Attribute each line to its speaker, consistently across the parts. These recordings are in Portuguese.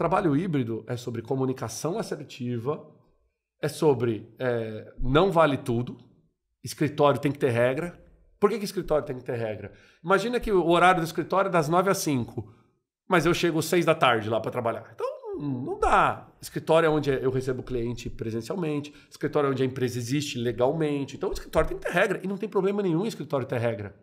Speaker 1: Trabalho híbrido é sobre comunicação assertiva, é sobre é, não vale tudo, escritório tem que ter regra. Por que, que escritório tem que ter regra? Imagina que o horário do escritório é das 9 às 5, mas eu chego às 6 da tarde lá para trabalhar. Então, não dá. Escritório é onde eu recebo cliente presencialmente, escritório é onde a empresa existe legalmente. Então, o escritório tem que ter regra. E não tem problema nenhum em escritório ter regra.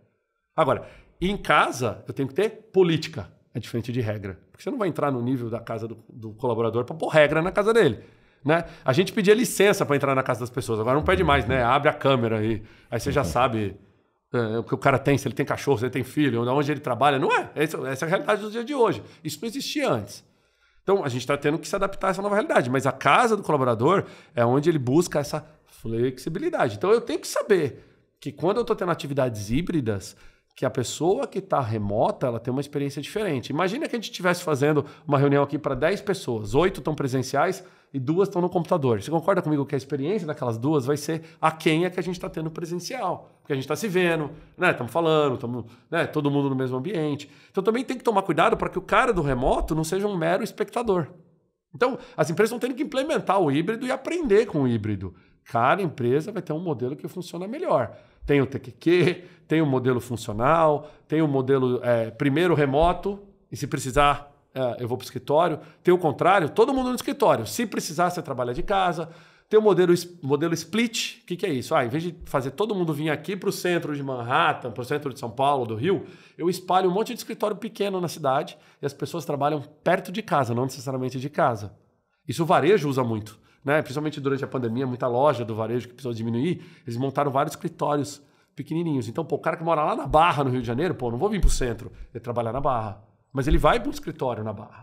Speaker 1: Agora, em casa, eu tenho que ter política é diferente de regra. Porque você não vai entrar no nível da casa do, do colaborador para pôr regra na casa dele. Né? A gente pedia licença para entrar na casa das pessoas, agora não pede mais, né? Abre a câmera aí, aí você já uhum. sabe é, é, o que o cara tem, se ele tem cachorro, se ele tem filho, onde ele trabalha. Não é. Essa, é essa é a realidade do dia de hoje. Isso não existia antes. Então a gente está tendo que se adaptar a essa nova realidade. Mas a casa do colaborador é onde ele busca essa flexibilidade. Então eu tenho que saber que quando eu estou tendo atividades híbridas, que a pessoa que está remota ela tem uma experiência diferente. Imagina que a gente estivesse fazendo uma reunião aqui para 10 pessoas, oito estão presenciais e duas estão no computador. Você concorda comigo que a experiência daquelas duas vai ser a quem é que a gente está tendo presencial? Porque a gente está se vendo, né? Estamos falando, estamos, né? todo mundo no mesmo ambiente. Então também tem que tomar cuidado para que o cara do remoto não seja um mero espectador. Então, as empresas estão tendo que implementar o híbrido e aprender com o híbrido. Cada empresa vai ter um modelo que funciona melhor. Tem o TQQ, tem o modelo funcional, tem o modelo é, primeiro remoto, e se precisar, é, eu vou para o escritório. Tem o contrário, todo mundo no escritório. Se precisar, você trabalha de casa. Tem o modelo, modelo split. O que, que, é isso? Ah, em vez de fazer todo mundo vir aqui para o centro de Manhattan, para o centro de São Paulo, do Rio, eu espalho um monte de escritório pequeno na cidade e as pessoas trabalham perto de casa, não necessariamente de casa. Isso o varejo usa muito né? principalmente durante a pandemia, muita loja do varejo que precisou diminuir, eles montaram vários escritórios pequenininhos. Então, pô, o cara que mora lá na Barra, no Rio de Janeiro, pô, não vou vir para o centro, ele trabalhar na Barra. Mas ele vai para um escritório na Barra.